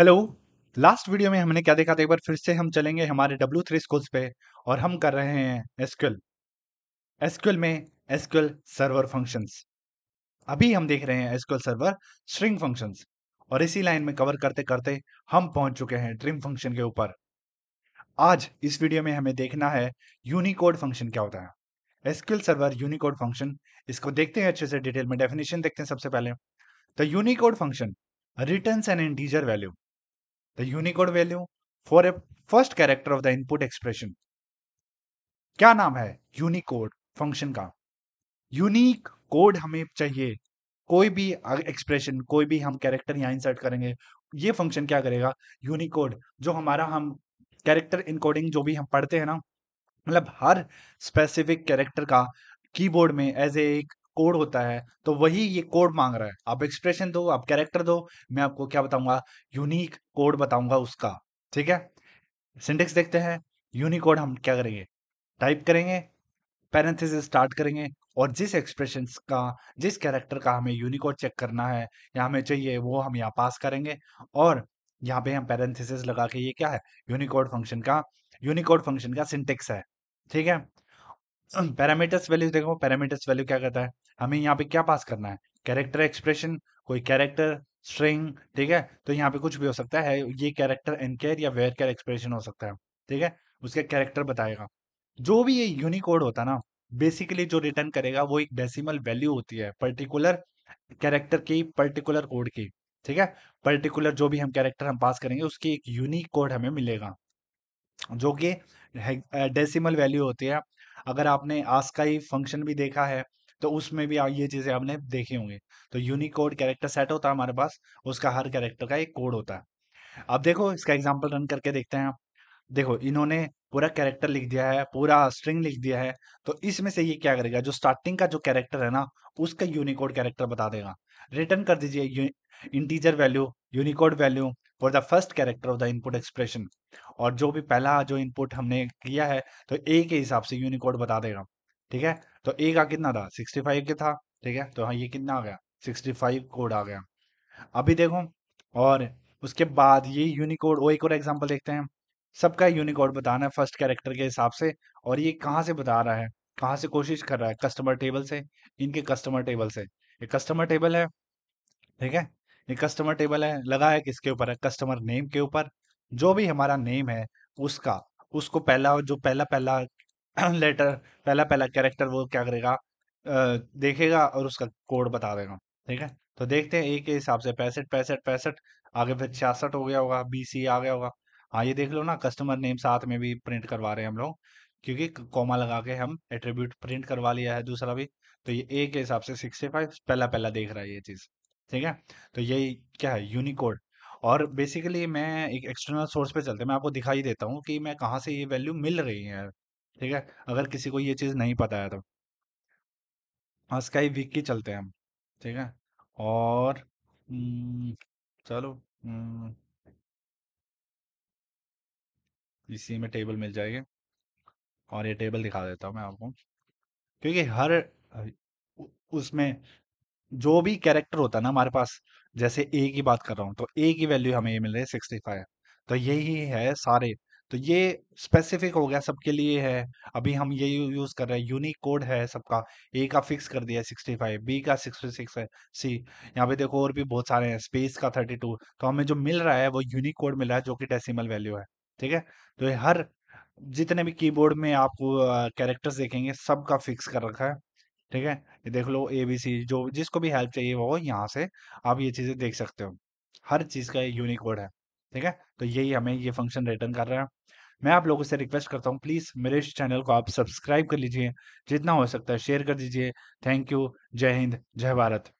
Hello last video में हमने क्या देखा था एक बार फिर से हम चलेंगे हमारे डब्ल्यू थ्री स्कूल्स पे और हम कर रहे हैं एसक्यूएल एसक्यूएल में एसक्यूएल सर्वर फंक्शंस अभी हम देख रहे हैं एसक्यूएल सर्वर स्ट्रिंग फंक्शंस और इसी लाइन में कवर करते करते हम पहुंच चुके हैं ड्रीम फंक्शन के ऊपर आज इस वीडियो में हमें देखना है यूनिकोड फंक्शन क्या होता है एसक्यूएल सर्वर यूनिकोड फंक्शन इसको देखते हैं अच्छे से डिटेल में डेफिनेशन देखते हैं सबसे पहले the Unicode function returns an integer value the Unicode value for a first character of the input expression. क्या नाम है यूनिकोड फंक्शन का यूनिक कोड हमें चाहिए कोई भी एक्सप्रेशन कोई भी हम कैरेक्टर यहाँ इंसर्ट करेंगे ये फंक्शन क्या करेगा यूनिकोड जो हमारा हम कैरेक्टर इनकोडिंग जो भी हम पढ़ते हैं ना मतलब हर स्पेसिफिक कैरेक्टर का कीबोर्ड में एज ए एक कोड होता है तो वही ये कोड मांग रहा है आप एक्सप्रेशन दो आप कैरेक्टर दो मैं आपको क्या बताऊंगा यूनिक कोड बताऊंगा उसका ठीक है सिंटेक्स देखते हैं यूनिकोड हम क्या करेंगे टाइप करेंगे पैरेंथिस स्टार्ट करेंगे और जिस एक्सप्रेशन का जिस कैरेक्टर का हमें यूनिकोड चेक करना है या हमें चाहिए वो हम यहाँ पास करेंगे और यहाँ पे हम पैरेंथिस लगा के ये क्या है यूनिकोड फंक्शन का यूनिकोड फंक्शन का सिंटेक्स है ठीक है पैरामीटर्स वैल्यू देखो पैरामीटर्स वैल्यू क्या कहता है हमें यहाँ पे क्या पास करना है कैरेक्टर एक्सप्रेशन कोई कैरेक्टर स्ट्रिंग ठीक है तो यहाँ पे कुछ भी हो सकता है ये कैरेक्टर एनकेयर या वेयर केयर एक्सप्रेशन हो सकता है ठीक है उसके कैरेक्टर बताएगा जो भी ये यूनिकोड होता ना बेसिकली जो रिटर्न करेगा वो एक डेसिमल वैल्यू होती है पर्टिकुलर कैरेक्टर की पर्टिकुलर कोड की ठीक है पर्टिकुलर जो भी हम कैरेक्टर हम पास करेंगे उसकी एक यूनिक कोड हमें मिलेगा जो कि डेसिमल वैल्यू होती है अगर आपने आस्काई का ही फंक्शन भी देखा है तो उसमें भी ये चीज़ें आपने देखी होंगी तो यूनिकोड कैरेक्टर सेट होता है हमारे पास उसका हर कैरेक्टर का एक कोड होता है अब देखो इसका एग्जाम्पल रन करके देखते हैं आप देखो इन्होंने पूरा कैरेक्टर लिख दिया है पूरा स्ट्रिंग लिख दिया है तो इसमें से ये क्या करेगा जो स्टार्टिंग का जो कैरेक्टर है ना उसका यूनिकोड कैरेक्टर बता देगा रिटर्न कर दीजिए integer value unicode value for the first character of the input expression और जो भी पहला जो इनपुट हमने किया है तो ए के हिसाब से यूनिकोड बता देगा ठीक है तो ए का कितना था सिक्सटी फाइव के था ठीक है तो हाँ ये कितना आ गया सिक्सटी फाइव कोड आ गया अभी देखो और उसके बाद ये यूनिकोड वो एक और एग्जाम्पल देखते हैं सबका यूनिकोड बताना है फर्स्ट कैरेक्टर के हिसाब से और ये कहाँ से बता रहा है कहाँ से कोशिश कर रहा है कस्टमर टेबल से इनके कस्टमर टेबल से ये कस्टमर टेबल है ठीक है ये कस्टमर टेबल है लगा है किसके ऊपर है कस्टमर नेम के ऊपर जो भी हमारा नेम है उसका उसको पहला जो पहला पहला लेटर पहला पहला कैरेक्टर वो क्या करेगा देखेगा और उसका कोड बता देगा ठीक है तो देखते हैं ए के हिसाब से पैंसठ पैंसठ पैंसठ आगे फिर छियासठ हो गया होगा बी सी आ गया होगा हाँ ये देख लो ना कस्टमर नेम साथ में भी प्रिंट करवा रहे हैं हम लोग क्योंकि कॉमा लगा के हम एट्रीब्यूट प्रिंट करवा लिया है दूसरा भी तो ये ए के हिसाब से सिक्सटी फाइव पहला पहला देख रहा है ये चीज़ ठीक है तो ये क्या है यूनिकोड और बेसिकली मैं एक एक्सटर्नल सोर्स पे चलते मैं आपको दिखाई देता हूँ कि मैं कहाँ से ये वैल्यू मिल रही है ठीक है अगर किसी को ये चीज़ नहीं पता है तो स्काई वीक की चलते हैं हम ठीक है और हम्म, चलो हम्म, इसी में टेबल मिल जाएगी और ये टेबल दिखा देता हूँ मैं आपको क्योंकि हर उसमें जो भी कैरेक्टर होता है ना हमारे पास जैसे ए की बात कर रहा हूँ तो ए की वैल्यू हमें ये मिल रही है सिक्सटी फाइव तो यही है सारे तो ये स्पेसिफिक हो गया सबके लिए है अभी हम ये यूज कर रहे हैं यूनिक कोड है सबका ए का फिक्स कर दिया सिक्सटी फाइव बी का सिक्सटी सिक्स है सी यहाँ पे देखो और भी बहुत सारे हैं स्पेस का थर्टी टू तो हमें जो मिल रहा है वो यूनिक कोड मिला है जो कि डेसिमल वैल्यू है ठीक है तो ये हर जितने भी कीबोर्ड में आप कैरेक्टर्स देखेंगे सबका फिक्स कर रखा है ठीक है ये देख लो ए बी सी जो जिसको भी हेल्प चाहिए वो यहाँ से आप ये चीज़ें देख सकते हो हर चीज़ का यूनिक वर्ड है ठीक है तो यही हमें ये फंक्शन रिटर्न कर रहा है मैं आप लोगों से रिक्वेस्ट करता हूँ प्लीज़ मेरे इस चैनल को आप सब्सक्राइब कर लीजिए जितना हो सकता है शेयर कर दीजिए थैंक यू जय हिंद जय भारत